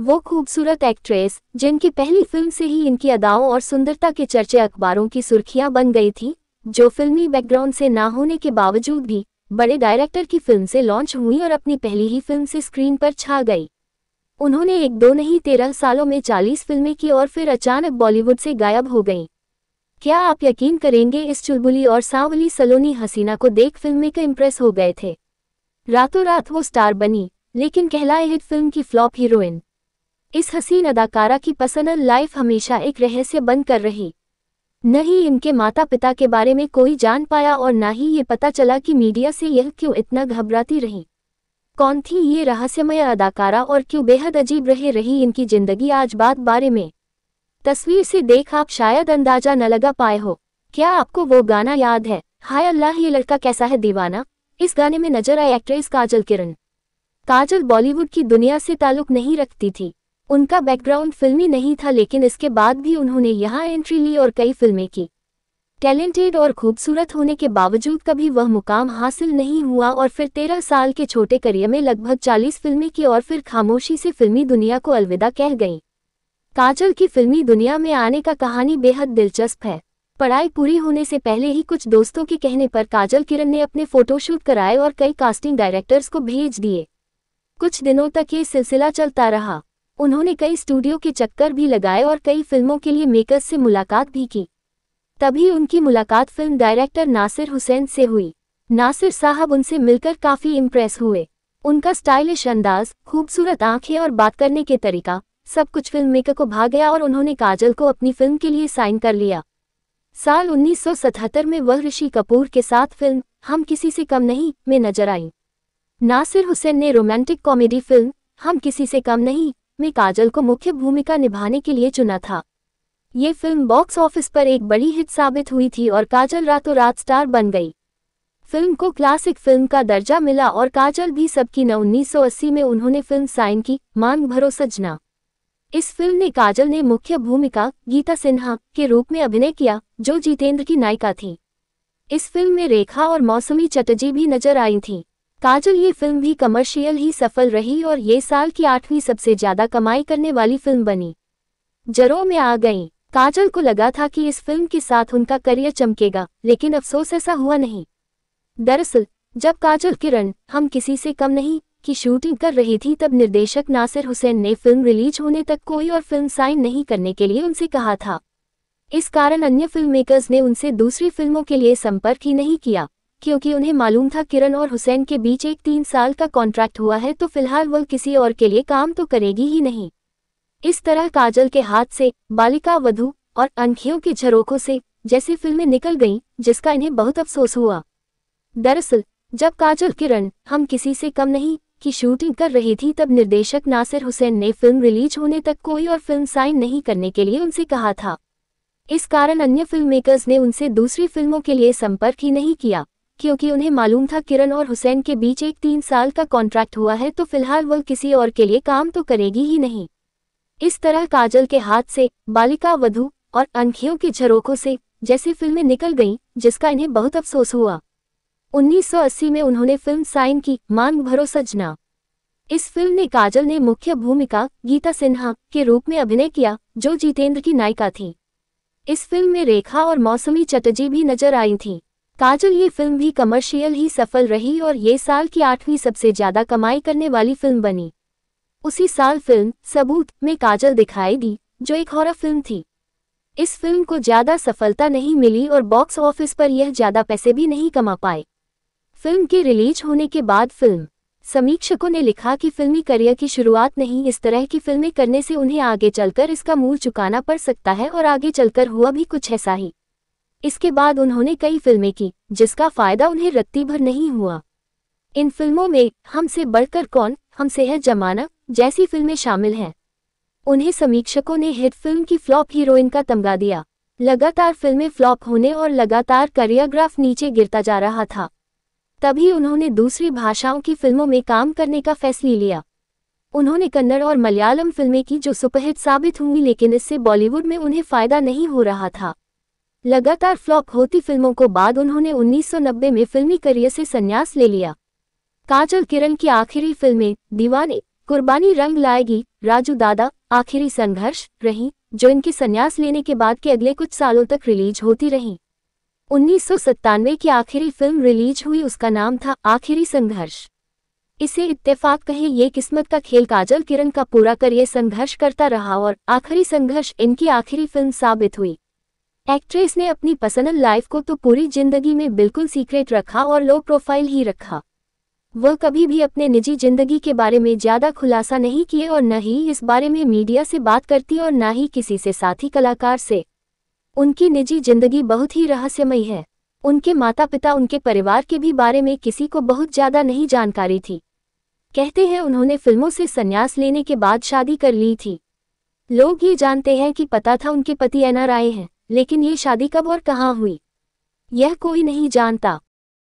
वो खूबसूरत एक्ट्रेस जिनकी पहली फिल्म से ही इनकी अदाओं और सुंदरता के चर्चे अखबारों की सुर्खियां बन गई थी जो फिल्मी बैकग्राउंड से ना होने के बावजूद भी बड़े डायरेक्टर की फिल्म से लॉन्च हुई और अपनी पहली ही फिल्म से स्क्रीन पर छा गई उन्होंने एक दो नहीं तेरह सालों में चालीस फिल्में की और फिर अचानक बॉलीवुड से गायब हो गईं क्या आप यकीन करेंगे इस चुलबुली और सांवली सलोनी हसीना को देख का इम्प्रेस हो गए थे रातों रात वो स्टार बनी लेकिन कहलाए हिट फिल्म की फ्लॉप हीरोइन इस हसीन अदाकारा की पर्सनल लाइफ हमेशा एक रहस्य बन कर रही न ही इनके माता पिता के बारे में कोई जान पाया और न ही ये पता चला कि मीडिया से यह क्यों इतना घबराती रही कौन थी ये रहस्यमय अदाकारा और क्यों बेहद अजीब रहे रही इनकी जिंदगी आज बात बारे में तस्वीर से देख आप शायद अंदाजा न लगा पाए हो क्या आपको वो गाना याद है हाय अल्लाह ये लड़का कैसा है दीवाना इस गाने में नजर आई एक्ट्रेस काजल किरण काजल बॉलीवुड की दुनिया से ताल्लुक नहीं रखती थी उनका बैकग्राउंड फिल्मी नहीं था लेकिन इसके बाद भी उन्होंने यहाँ एंट्री ली और कई फिल्में की टैलेंटेड और खूबसूरत होने के बावजूद कभी वह मुकाम हासिल नहीं हुआ और फिर तेरह साल के छोटे करियर में लगभग चालीस फिल्में की और फिर खामोशी से फिल्मी दुनिया को अलविदा कह गई काजल की फिल्मी दुनिया में आने का कहानी बेहद दिलचस्प है पढ़ाई पूरी होने से पहले ही कुछ दोस्तों के कहने पर काजल किरण ने अपने फोटोशूट कराए और कई कास्टिंग डायरेक्टर्स को भेज दिए कुछ दिनों तक ये सिलसिला चलता रहा उन्होंने कई स्टूडियो के चक्कर भी लगाए और कई फिल्मों के लिए मेकर्स से मुलाकात भी की तभी उनकी मुलाकात फिल्म डायरेक्टर नासिर हुसैन से हुई नासिर साहब उनसे मिलकर काफ़ी इम्प्रेस हुए उनका स्टाइलिश अंदाज खूबसूरत आंखें और बात करने के तरीका सब कुछ फिल्म मेकर को भाग गया और उन्होंने काजल को अपनी फिल्म के लिए साइन कर लिया साल 1977 में वह ऋषि कपूर के साथ फिल्म हम किसी से कम नहीं में नजर आई नासिर हुसैन ने रोमांटिक कॉमेडी फिल्म हम किसी से कम नहीं મે કાજલ કો મુખ્ય ભૂમિકા નિભાવને કે લિયે ચુના થા યે ફિલ્મ બોક્સ ઓફિસ પર એક બડી હિટ સાબિત હુઈ થી ઔર કાજલ રાતો રાત સ્ટાર બન ગઈ ફિલ્મ કો ક્લાસિક ફિલ્મ કા દરજા મિલા ઔર કાજલ ભી સબકી 1980 મે ઉનહોને ફિલ્મ સાઇન કી માંગ ભરો સજના ઇસ ફિલ્મ મે કાજલ ને મુખ્ય ભૂમિકા ગીતા સિન્હા કે રૂપ મે અભિનય કિયા જો જીતેન્દ્ર કી નાયિકા થી ઇસ ફિલ્મ મે રેખા ઔર મોસમી ચટજી ભી નજર આઈ થી काजल ये फिल्म भी कमर्शियल ही सफल रही और ये साल की आठवीं सबसे ज्यादा कमाई करने वाली फिल्म बनी जरो में आ गई काजल को लगा था कि इस फिल्म के साथ उनका करियर चमकेगा लेकिन अफसोस ऐसा हुआ नहीं दरअसल जब काजल किरण हम किसी से कम नहीं की शूटिंग कर रही थी तब निर्देशक नासिर हुसैन ने फिल्म रिलीज होने तक कोई और फिल्म साइन नहीं करने के लिए उनसे कहा था इस कारण अन्य फिल्म मेकर्स ने उनसे दूसरी फिल्मों के लिए संपर्क ही नहीं किया क्योंकि उन्हें मालूम था किरण और हुसैन के बीच एक तीन साल का कॉन्ट्रैक्ट हुआ है तो फिलहाल वह किसी और के लिए काम तो करेगी ही नहीं इस तरह काजल के हाथ से बालिका वधु और अंखियों के झरोखों से जैसी फिल्में निकल गईं जिसका इन्हें बहुत अफसोस हुआ दरअसल जब काजल किरण हम किसी से कम नहीं की शूटिंग कर रही थी तब निर्देशक नासिर हुसैन ने फिल्म रिलीज होने तक कोई और फिल्म साइन नहीं करने के लिए उनसे कहा था इस कारण अन्य फिल्म मेकर्स ने उनसे दूसरी फिल्मों के लिए संपर्क ही नहीं किया क्योंकि उन्हें मालूम था किरण और हुसैन के बीच एक तीन साल का कॉन्ट्रैक्ट हुआ है तो फिलहाल वह किसी और के लिए काम तो करेगी ही नहीं इस तरह काजल के हाथ से बालिका वधु और अनखियों के झरोखों से जैसी फिल्में निकल गईं जिसका इन्हें बहुत अफसोस हुआ 1980 में उन्होंने फिल्म साइन की मांग भरो सजना इस फिल्म ने काजल ने मुख्य भूमिका गीता सिन्हा के रूप में अभिनय किया जो जितेंद्र की नायिका थी इस फिल्म में रेखा और मौसमी चटर्जी भी नजर आई थीं काजल ये फिल्म भी कमर्शियल ही सफल रही और ये साल की आठवीं सबसे ज्यादा कमाई करने वाली फिल्म बनी उसी साल फिल्म सबूत में काजल दिखाई दी जो एक हॉरर फिल्म थी इस फिल्म को ज्यादा सफलता नहीं मिली और बॉक्स ऑफिस पर यह ज्यादा पैसे भी नहीं कमा पाए फिल्म के रिलीज होने के बाद फिल्म समीक्षकों ने लिखा कि फिल्मी करियर की शुरुआत नहीं इस तरह की फिल्में करने से उन्हें आगे चलकर इसका मूल चुकाना पड़ सकता है और आगे चलकर हुआ भी कुछ ऐसा ही इसके बाद उन्होंने कई फिल्में की जिसका फायदा उन्हें रत्ती भर नहीं हुआ इन फिल्मों में हमसे बढ़कर कौन हमसे है जमाना जैसी फिल्में शामिल हैं उन्हें समीक्षकों ने हिट फिल्म की फ्लॉप हीरोइन का तमगा दिया लगातार फिल्में फ्लॉप होने और लगातार करियाग्राफ नीचे गिरता जा रहा था तभी उन्होंने दूसरी भाषाओं की फिल्मों में काम करने का फैसला लिया उन्होंने कन्नड़ और मलयालम फिल्में की जो सुपरहिट साबित हुई लेकिन इससे बॉलीवुड में उन्हें फ़ायदा नहीं हो रहा था लगातार फ्लॉप होती फिल्मों को बाद उन्होंने 1990 में फिल्मी करियर से संन्यास ले लिया काजल किरण की आखिरी फिल्में दीवाने कुर्बानी रंग लाएगी राजू दादा आखिरी संघर्ष रही जो इनके संन्यास लेने के बाद के अगले कुछ सालों तक रिलीज होती रही उन्नीस की आखिरी फिल्म रिलीज हुई उसका नाम था आखिरी संघर्ष इसे इत्तेफाक कहे ये किस्मत का खेल काजल किरण का पूरा करियर संघर्ष करता रहा और आखिरी संघर्ष इनकी आखिरी फिल्म साबित हुई एक्ट्रेस ने अपनी पर्सनल लाइफ को तो पूरी जिंदगी में बिल्कुल सीक्रेट रखा और लो प्रोफाइल ही रखा वह कभी भी अपने निजी जिंदगी के बारे में ज्यादा खुलासा नहीं किए और न ही इस बारे में मीडिया से बात करती और न ही किसी से साथी कलाकार से उनकी निजी जिंदगी बहुत ही रहस्यमयी है उनके माता पिता उनके परिवार के भी बारे में किसी को बहुत ज्यादा नहीं जानकारी थी कहते हैं उन्होंने फिल्मों से संन्यास लेने के बाद शादी कर ली थी लोग ये जानते हैं कि पता था उनके पति एनआर आए हैं लेकिन ये शादी कब और कहाँ हुई यह कोई नहीं जानता